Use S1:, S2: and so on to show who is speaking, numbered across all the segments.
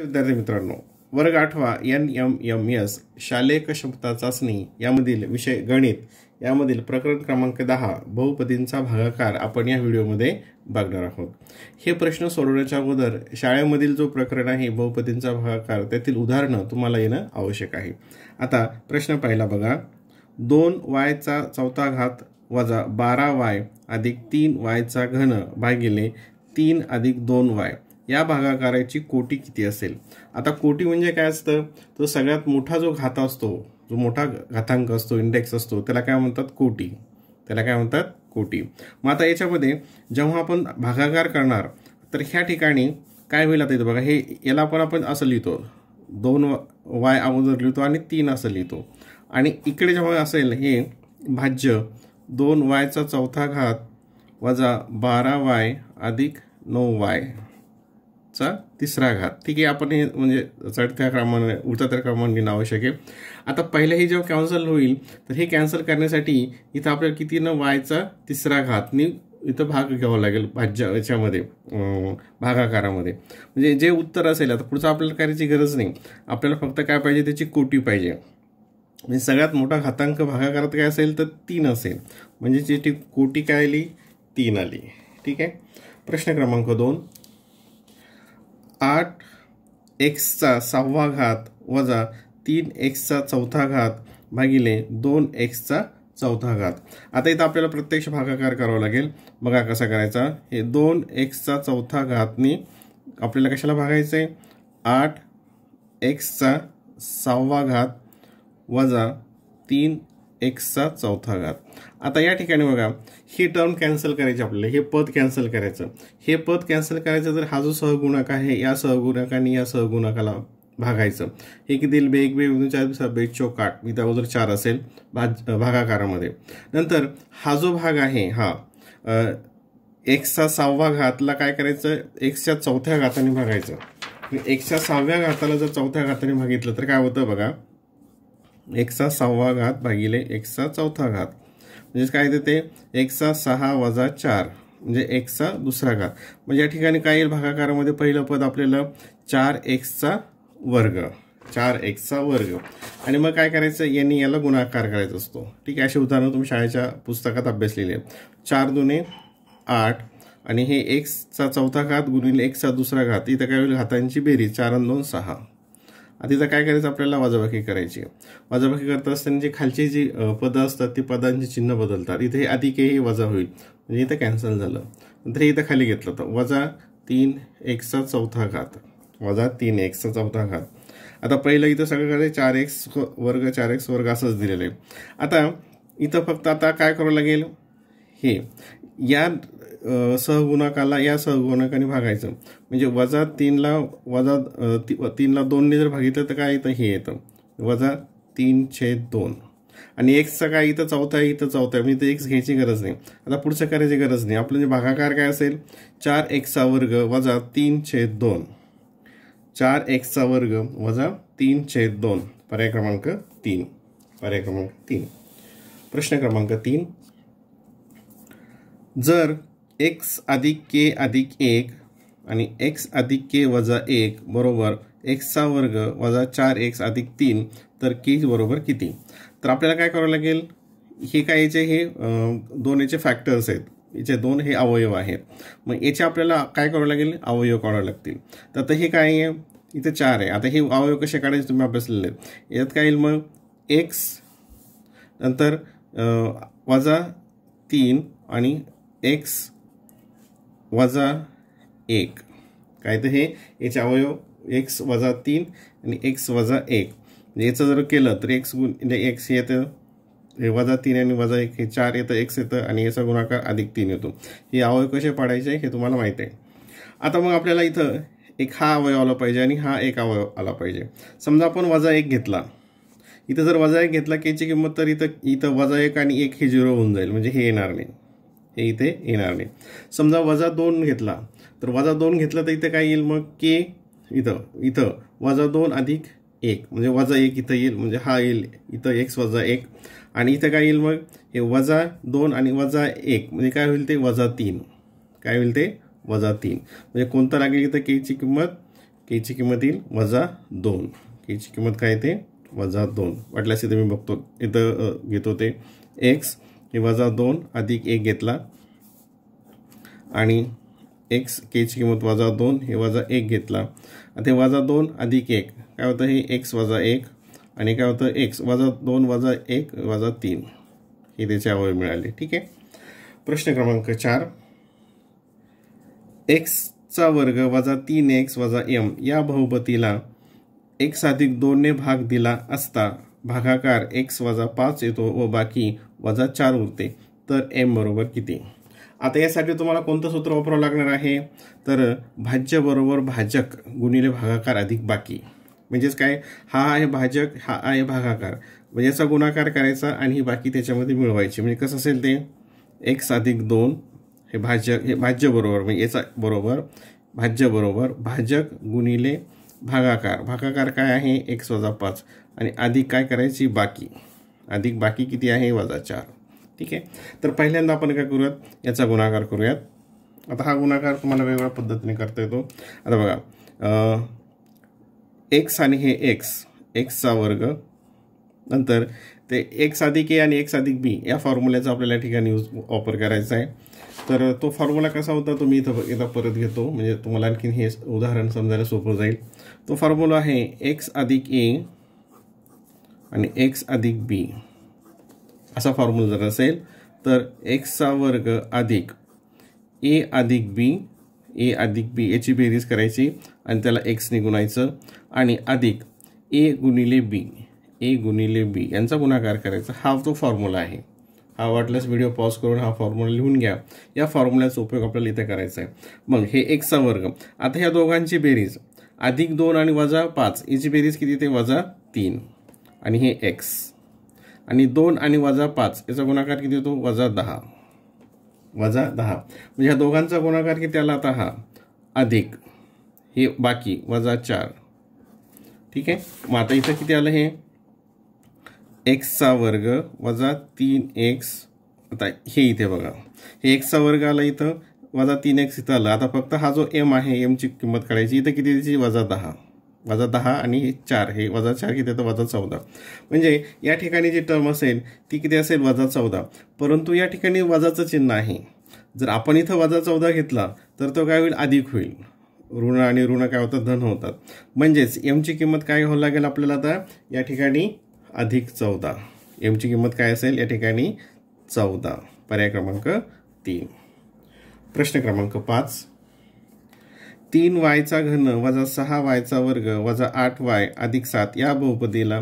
S1: विद्यार्थी मित्रांनो वर्ग आठवा एन एम एम एस शालेय क्षमता चाचणी यामधील विषय गणित यामधील प्रकरण क्रमांक दहा बहुपदींचा भागाकार आपण या व्हिडिओमध्ये बघणार आहोत हे प्रश्न सोडवण्याच्या अगोदर शाळेमधील जो प्रकरण आहे बहुपदींचा भागाकार त्यातील उदाहरणं तुम्हाला येणं आवश्यक आहे आता प्रश्न पाहिला बघा दोन वायचा चौथा घात वजा बारा वाय अधिक तीन वायचा घन भागिले तीन अधिक दोन वाय या भागाकाराची कोटी किती असेल आता कोटी म्हणजे काय असतं तर सगळ्यात मोठा जो घात असतो जो मोठा घातांक असतो इंडेक्स असतो त्याला काय म्हणतात कोटी त्याला काय म्हणतात कोटी मग आता याच्यामध्ये जेव्हा आपण भागाकार करणार तर ह्या ठिकाणी काय होईल आता इथं बघा हे याला पण आपण असं लिहितो दोन वाय अगोदर लिहितो आणि तीन असं लिहितो आणि इकडे जेव्हा असेल हे भाज्य दोन वायचा चौथा घात वजा बारा वाय अधिक नऊ वाय चा तिसरा घात ठीक आहे आपण हे म्हणजे चढत्या क्रमाने उतरत्या क्रमांक घेणं आवश्यक आहे आता पहिले जेव्हा कॅन्सल होईल तर हे कॅन्सल करण्यासाठी इथं आपल्याला कितीनं वायचा तिसरा घातनी इथं भाग घ्यावा लागेल भाज्या याच्यामध्ये भागाकारामध्ये म्हणजे जे उत्तर असेल आता पुढचं आपल्याला करायची गरज नाही आपल्याला फक्त काय पाहिजे त्याची कोटी पाहिजे म्हणजे सगळ्यात मोठा घातांक भागाकारात काय असेल तर तीन असेल म्हणजे जी कोटी काय आली तीन आली ठीक आहे प्रश्न क्रमांक दोन आठ एक्सचा सहावा घात वजा तीन एक्सचा चौथा घात भागिले दोन एक्सचा चौथा घात आता इथं आपल्याला प्रत्यक्ष भागाकार करावा लागेल बघा कसा करायचा हे दोन एक्सचा चौथा घातनी आपल्याला कशाला भागायचं आहे आठ एक्सचा सहावा घात वजा तीन एक्सचा चौथा घात आता या ठिकाणी बघा ही टर्म कॅन्सल करायची आपल्याला हे पद कॅन्सल करायचं हे पद कॅन्सल करायचं तर हा जो सहगुणक आहे या सहगुणकाने या सहगुणकाला भागायचं हे किती बे एक बे दोन चार दिवसा बे चौकाट मी अगोदर चार असेल भाज भागाकारामध्ये नंतर हा जो भाग आहे हा एक्सचा सहावा घातला काय करायचं एक्सच्या चौथ्या घाताने भागायचं एक्सच्या सहाव्या घाताला जर चौथ्या घाताने भागितलं तर काय होतं बघा एकचा सहावा घात भागिले एकचा चौथा घात म्हणजेच काय येतं ते एकचा सहा वजा चार म्हणजे एकचा दुसरा घात म्हणजे या ठिकाणी काय येईल भागाकारामध्ये पहिलं पद आपल्याला चार एक्सचा वर्ग चार एक्सचा वर्ग आणि मग काय करायचं यांनी याला गुणाकार करायचा असतो ठीक आहे अशी उदाहरणं तुम्ही शाळेच्या पुस्तकात अभ्यासलेली आहे चार दुने आठ आणि हे एक्सचा चौथा घात गुणिले एकचा दुसरा घात इथं काय होईल घातांची बेरी चार दोन सहा आता काय करायचं आपल्याला वाजाबाकी करायची वाजाबाकी करत असताना जे खालची जी पदं असतात ती पदांची चिन्ह बदलतात इथे हे अधिक हे वजा होईल म्हणजे इथं कॅन्सल झालं नंतर हे इथं खाली घेतलं होतं वजा तीन एकचा चौथा घात वजा तीन एकचा चौथा घात आता पहिलं इथं सगळं काय चार एक्स वर्ग चार एक्स वर्ग असंच दिलेलं आहे आता इथं फक्त आता काय करावं लागेल हे या सहगुणाकाला या सहगुणकाने भागायचं म्हणजे वजा तीनला वजा तीनला दोनने जर भागितलं तर काय येतं हे येतं वजा तीन छेद दोन आणि एक्सचा काय इथं चौथा आहे इथं चौथा आहे म्हणजे इथं एक्स घ्यायची गरज नाही आता पुढचं करायची गरज नाही आपलं जे भागाकार काय असेल चार एक्सचा वर्ग वजा तीन छेद दोन चार एक्सचा वर्ग वजा तीन छेद दोन पर्याय क्रमांक तीन पर्याय क्रमांक तीन प्रश्न क्रमांक तीन जर एक्स अधिक के अधिक एक आणि एक्स अधिक के वजा एक बरोबर एक्सचा वर्ग वजा चार एक्स अधिक तीन तर के बरोबर किती तर आपल्याला काय करावं लागेल हे काय याचे हे दोन याचे फॅक्टर्स आहेत याचे दोन हे अवयव आहेत मग याचे आपल्याला काय करावं लागेल अवयव काढावे लागतील तर आता हे काय आहे इथे चार आहे आता हे अवयव कसे काढायचे तुम्ही अभ्यासलेले आहेत यात काय येईल मग एक्स नंतर वजा तीन आणि एक्स वजा एक काय तर हे याचे अवयव एक्स वजा तीन आणि एक्स वजा एक म्हणजे याचं जर केलं तर एक्स गुण म्हणजे एक्स येतं हे वजा तीन आणि वजा एक हे चार येतं एक्स येतं आणि याचा गुणाकार अधिक तीन येतो हे अवयव कसे पाडायचे हे तुम्हाला माहीत आहे आता मग आपल्याला इथं एक हा अवयव आला पाहिजे आणि हा एक अवयव आला पाहिजे समजा आपण वजा एक घेतला इथं जर वजा एक घेतला की याची किंमत तर इथं इथं वजा एक आणि एक हे झिरो होऊन जाईल म्हणजे हे येणार नाही हे इथे येणार नाही समजा वजा दोन घेतला तर वजा दोन घेतला तर इथे काय येईल मग के इथं इथं वजा दोन अधिक एक म्हणजे वजा एक इथं येईल म्हणजे हा येईल इथं एक्स वजा एक आणि इथं काय येईल मग हे वजा दोन आणि वजा एक म्हणजे काय होईल ते वजा तीन काय होईल ते वजा तीन म्हणजे कोणता लागेल इथं केची किंमत केची किंमत येईल वजा दोन केची किंमत काय ते वजा दोन वाटल्यास इथे मी बघतो इथं घेतो ते एक्स हे वजा दोन अधिक एक घेतला आणि एक्स केची किंमत वजा दोन हे वजा एक घेतला आता हे वजा दोन अधिक एक काय होतं हे एक्स वजा एक आणि काय होतं एक्स वजा दोन वजा एक वजा तीन हे त्याचे अवयव मिळाले ठीक आहे प्रश्न क्रमांक चार एक्सचा वर्ग वजा तीन एक्स वजा एम या बहुपतीला एक्स अधिक दोनने भाग दिला असता भागाकार एक्स वजा पाच येतो व बाकी वजा चार उरते तर एम बरोबर किती आता यासाठी तुम्हाला कोणतं सूत्र वापरावं लागणार आहे तर भाज्य भाजक गुणिले भागाकार अधिक बाकी म्हणजेच काय हा आहे भाजक हा आहे भागाकार म्हणजे याचा गुणाकार करायचा आणि ही बाकी त्याच्यामध्ये मिळवायची म्हणजे कसं असेल ते एक्स अधिक दोन हे भाज्य हे भाज्य बरोबर म्हणजे याचा बरोबर भाज्य बरोबर भाजक गुणिले भागाकार भागाकार काय आहे एक्स वजा पाच आणि अधिक काय करायची बाकी अधिक बाकी किती आहे वजा चार ठीक आहे तर पहिल्यांदा आपण काय करूयात याचा गुणाकार करूयात आता हा गुणाकार तुम्हाला वेगवेगळ्या पद्धतीने करता येतो आता बघा एक्स आणि हे एक्स एक्सचा वर्ग नंतर ते एक्स अधिक ए आणि एक्स अधिक बी या फॉर्म्युल्याचा आपल्याला ठिकाणी यूज वापर करायचा आहे तर तो फॉर्म्युला कसा होता तो मी इथं एकदा परत घेतो म्हणजे तुम्हाला आणखीन हे उदाहरण समजायला सोपं जाईल तो फॉर्म्युला आहे एक्स अधिक ए आणि एक्स अधिक बी असा फॉर्म्युला जर असेल तर एक्सचा वर्ग अधिक ए अधिक बी ए अधिक बी याची बेरीज करायची आणि त्याला एक्सने गुणायचं आणि अधिक ए गुणिले बी ए गुणिले बी यांचा गुणाकार करायचा हा तो फॉर्म्युला आहे हा वाटल्यास व्हिडिओ पॉज करून हा फॉर्म्युला लिहून घ्या या फॉर्म्युलाचा उपयोग आपल्याला इथे करायचा आहे मग हे एक्सचा वर्ग आता ह्या दोघांची बेरीज अधिक दोन आणि वजा पाच याची बेरीज किती ते वजा तीन आणि हे एक्स आणि दोन आणि वजा पाच याचा गुणाकार किती होतो वजा दहा वजा दहा म्हणजे ह्या दोघांचा गुणाकार किती आला आता हा अधिक हे बाकी वजा चार ठीक आहे मग आता इथं किती आलं हे एक्सचा वर्ग वजा तीन एक्स आता हे इथे बघा हे एक्सचा वर्ग आला इथं वजा तीन एक्स इथं आला आता फक्त हा जो एम आहे एमची किंमत काढायची इथं किती त्याची वजा दहा वजा दहा आणि चार हे वजा चार किती तर वजा चौदा म्हणजे या ठिकाणी जी टर्म असेल ती किती असेल वजा चौदा परंतु या ठिकाणी वजाचं चिन्ह आहे जर आपण इथं वजा चौदा घेतला तर तो काय होईल अधिक होईल ऋण आणि ऋण काय होतात धन होतात म्हणजेच एमची किंमत काय व्हायला लागेल आपल्याला आता या ठिकाणी अधिक चौदा एमची किंमत काय असेल या ठिकाणी चौदा पर्याय क्रमांक तीन प्रश्न क्रमांक पाच तीन वायचा घन वजा सहा वायचा वर्ग वजा आठ वाय अधिक सात या बहुपदीला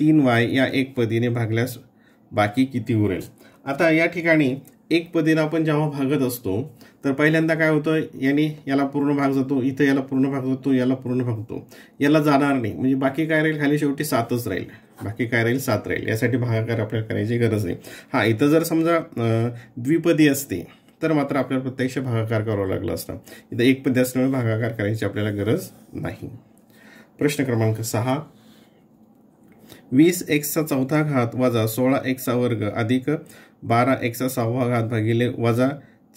S1: तीन वाय या एक पदीने भागल्यास बाकी किती उरेल आता या ठिकाणी एक पदीला आपण जेव्हा भागत असतो तर पहिल्यांदा काय होतं याने याला पूर्ण भाग जातो इथं याला पूर्ण भाग जातो याला पूर्ण भागतो याला जाणार नाही म्हणजे बाकी काय राहील खाली शेवटी सातच राहील बाकी काय राहील सात राहील यासाठी भागाकार आपल्याला करायची गरज नाही हा इथं जर समजा द्विपदी असते तर मात्र आपल्याला प्रत्यक्ष भागाकार करावा लागला असता इथं एक पदी असल्यामुळे भागाकार करायची आपल्याला गरज नाही प्रश्न क्रमांक सहा वीस एक्सचा चौथा घात वजा सोळा एक्सचा वर्ग अधिक बारा एक्सचा सहावा घात भागिले वजा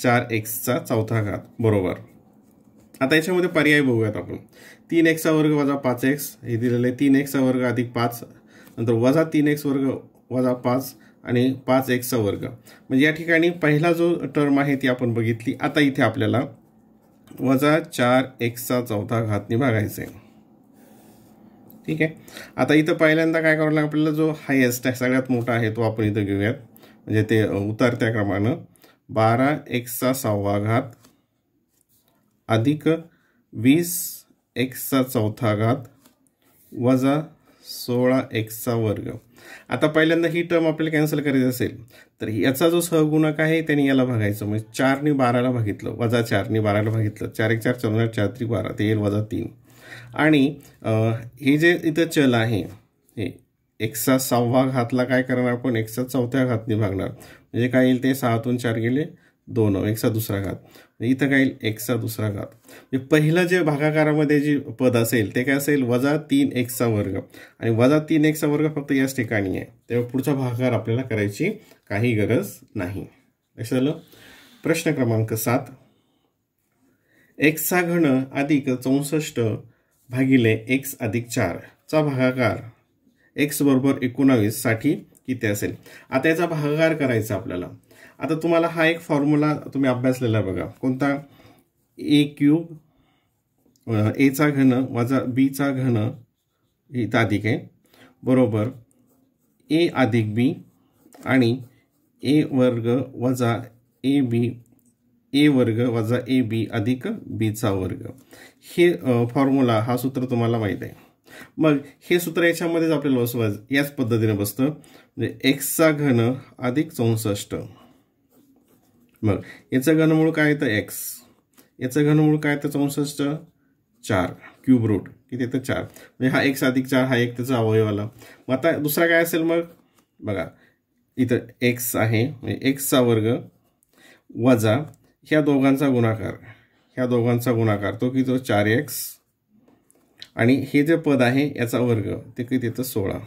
S1: चार एक्सचा चौथा घात बरोबर आता याच्यामध्ये पर्याय बघूयात आपण तीन एक्सचा वर्ग वजा पाच एक्स हे दिलेलं आहे तीन एक्सचा वर्ग अधिक पाच नंतर वजा तीन एक्स वर्ग वजा पाच आणि पाच एक्सचा वर्ग म्हणजे या ठिकाणी पहिला जो टर्म आहे ती आपण बघितली आता इथे आपल्याला वजा चार एक्सचा चौथा घात निभागायचा आहे ठीक आहे आता इथं पहिल्यांदा काय करावं लागेल आपल्याला जो हायेस्ट आहे सगळ्यात मोठा आहे तो आपण इथं घेऊयात म्हणजे ते उतरत्या क्रमानं बारा एक्सचा सहावा घात अधिक वीस एक्सचा चौथा घात वजा सोळा एक्सचा वर्ग आता पहिल्यांदा ही टर्म आपल्याला कॅन्सल करायची असेल तर याचा जो सहगुणक आहे त्याने याला भागायचं म्हणजे चारने बाराला भागितलं वजा चारने बाराला भागितलं चार एक चार चौदा चार त्रिक बारा ते येईल वजा तीन आणि हे जे इथं चल आहे हे एक्सचा सहावा घातला काय करणार आपण एकसा चौथ्या घातने भागणार म्हणजे काय येईल ते सहातून चार गेले दोन एकसा दुसरा घात म्हणजे इथं काय येईल एक्सचा दुसरा घात म्हणजे पहिलं जे भागाकारामध्ये जे पद असेल ते काय असेल वजा तीन एक्सचा वर्ग आणि वजा तीन एक्सचा वर्ग फक्त याच ठिकाणी आहे तेव्हा पुढचा भागाकार आपल्याला करायची काही गरज नाही झालं प्रश्न क्रमांक सात एक्सचा घण अधिक चौसष्ट भागिले एक्स अधिक चारचा भागाकार एक्स बरोबर एकोणावीससाठी किती असेल आता याचा भागाकार करायचा आपल्याला आता तुम्हाला हा एक फॉर्म्युला तुम्ही अभ्यासलेला बघा कोणता ए क्यूब एचा घन वजा बीचा घन इथं अधिक आहे बरोबर ए अधिक बी आणि ए वर्ग वजा ए बी ए वर्ग वजा ए बी अधिक बीचा वर्ग हे फॉर्म्युला हा सूत्र तुम्हाला माहीत आहे मग हे सूत्र याच्यामध्येच आपल्याला बसवायचं याच पद्धतीने बसतं म्हणजे एक्सचा घन अधिक चौसष्ट मग याचं घनमूळ काय येतं एक्स याचं घनमूळ काय तर चौसष्ट चार क्यूब रूट किती येतं चार म्हणजे हा एक्स अधिक चार हा एक त्याचा अवयव आला मग आता दुसरा काय असेल मग बघा इथं एक्स आहे म्हणजे एक्सचा वर्ग वजा ह्या दोघांचा गुणाकार ह्या दोघांचा गुणाकार तो की तो चार एक्स आणि हे जे पद आहे याचा वर्ग ते किती येतं सोळा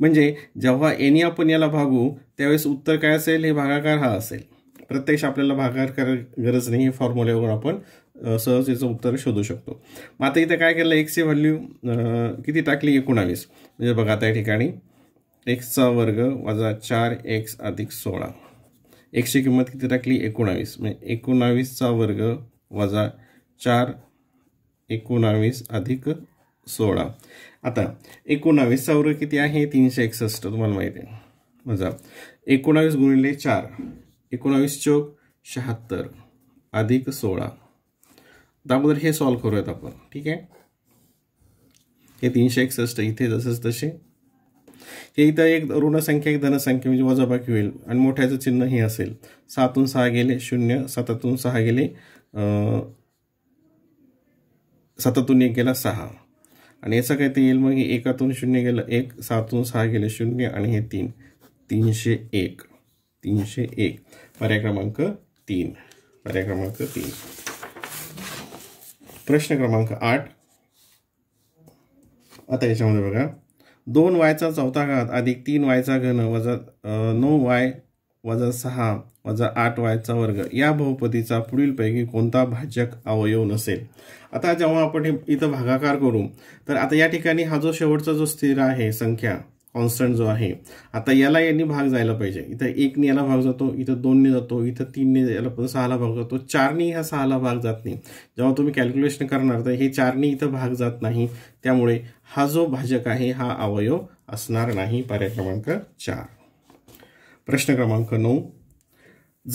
S1: म्हणजे जेव्हा एनी आपण याला भागू त्यावेळेस उत्तर काय असेल हे भागाकार हा असेल प्रत्यक्ष आपल्याला भागाकार कर गरज नाही हे फॉर्म्युल्यावर आपण सहज याचं उत्तर शोधू शकतो मग आता इथं काय केलं एक्सची व्हॅल्यू किती टाकली एकोणावीस म्हणजे बघा त्या ठिकाणी एक्सचा वर्ग वजा चार एक्स अधिक सोळा एक्सची किंमत किती टाकली एकोणावीस म्हणजे एकोणावीसचा वर्ग वजा चार एकोणावीस अधिक सोळा आता एकोणावीस चौर किती आहे तीनशे एकसष्ट तुम्हाला माहिती आहे मजा एकोणावीस गुणिले चार एकोणावीस चौक शहात्तर अधिक सोळा आता अगोदर हे सॉल्व करूयात आपण ठीक आहे हे तीनशे एकसष्ट इथे जसंच तसे हे इथं एक ऋणसंख्या एक धनसंख्या म्हणजे वजाबाकी होईल आणि मोठ्याचं चिन्ह हे असेल सातून सहा गेले शून्य सातातून सहा गेले सातातून एक गेला सहा आणि याचं काय ते येईल मग एकातून शून्य गेलं एक सातून सहा गेले शून्य आणि हे तीन तीनशे एक तीनशे एक पर्याय क्रमांक तीन पर्याय क्रमांक तीन प्रश्न क्रमांक आठ आता याच्यामध्ये बघा दोन वायचा चौथा घात अधिक तीन वायचा घन वजा नऊ वाय वजा सहा वजा आठ वायचा वर्ग या बहुपदीचा पुढीलपैकी कोणता भाजक अवयव नसेल आता जेव्हा आपण इथं भागाकार करू तर आता या ठिकाणी हा जो शेवटचा जो स्थिर आहे संख्या कॉन्स्टंट जो आहे आता याला यांनी भाग जायला पाहिजे इथं एकने याला भाग जातो इथं दोनने जातो इथं तीनने याला सहाला भाग जातो चारनी ह्या सहाला भाग जात नाही जेव्हा तुम्ही कॅल्क्युलेशन करणार तर हे चारनी इथं भाग जात नाही त्यामुळे हा जो भाजक आहे हा अवयव असणार नाही पर्याय क्रमांक चार प्रश्न क्रमांक नऊ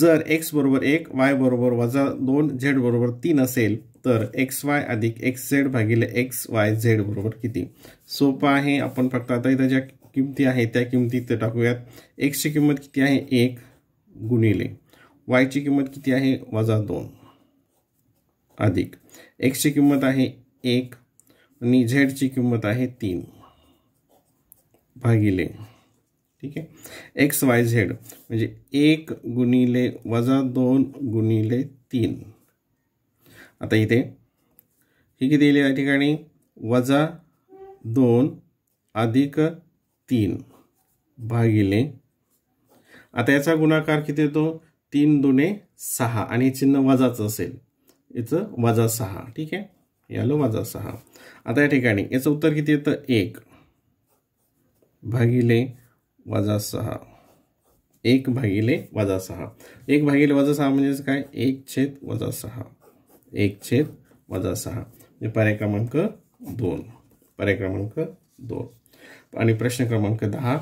S1: जर एक्स बरोबर एक वाय बरोबर वजा दोन झेड बरोबर तीन असेल तर एक्स वाय अधिक एक्स झेड भागिले एक्स वाय झेड बरोबर किती सोपं आहे आपण फक्त आता इथं ज्या किमती आहेत त्या किमती ते टाकूयात एक्सची किंमत किती आहे एक गुणिले वायची किंमत किती आहे वजा दोन अधिक एक्सची किंमत आहे एक आणि झेडची किंमत आहे तीन भागिले ठीक आहे एक्स वाय झेड म्हणजे एक गुणिले वजा दोन गुणिले तीन आता इथे ही किती येईल या ठिकाणी वजा दोन अधिक तीन भागिले आता याचा गुणाकार किती येतो तीन दुने सहा आणि चिन्ह वजाचं असेल याचं वजा सहा ठीक आहे यालो वजा सहा आता या ठिकाणी याचं उत्तर किती येतं एक भागिले वजा सहा एक भागिले वजा सहा एक भागिले वजा सहा म्हणजेच काय एक छेद वजा सहा एक छेद वजा सहा म्हणजे पर्याय क्रमांक दोन पर्याय क्रमांक दोन आणि प्रश्न क्रमांक दहा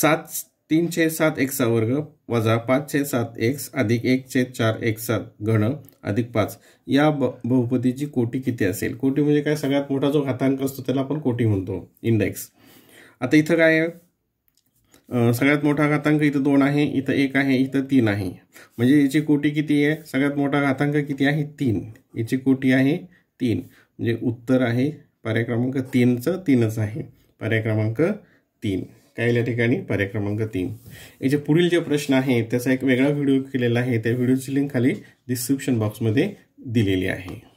S1: सात तीन छे सात एक सा वर्ग वजा पाच छे सात एक्स अधिक एक छेद चार एक सात घण अधिक पाच या ब बहुपतीची कोटी किती असेल कोटी म्हणजे काय सगळ्यात मोठा जो घातांक असतो त्याला आपण कोटी म्हणतो इंडेक्स आता इथं काय आहे सगळ्यात मोठा घातांक इथं दोन आहे इथं एक आहे इथं तीन आहे म्हणजे याची कोटी किती आहे सगळ्यात मोठा घातांक किती आहे तीन याची कोटी आहे तीन म्हणजे उत्तर आहे पर्याय क्रमांक तीनचं तीनच आहे पर्याय क्रमांक तीन काहील्या ठिकाणी पर्याय क्रमांक तीन याचे पुढील जे प्रश्न आहे त्याचा एक वेगळा व्हिडिओ केलेला आहे त्या व्हिडिओची लिंक खाली डिस्क्रिप्शन बॉक्समध्ये दिलेली आहे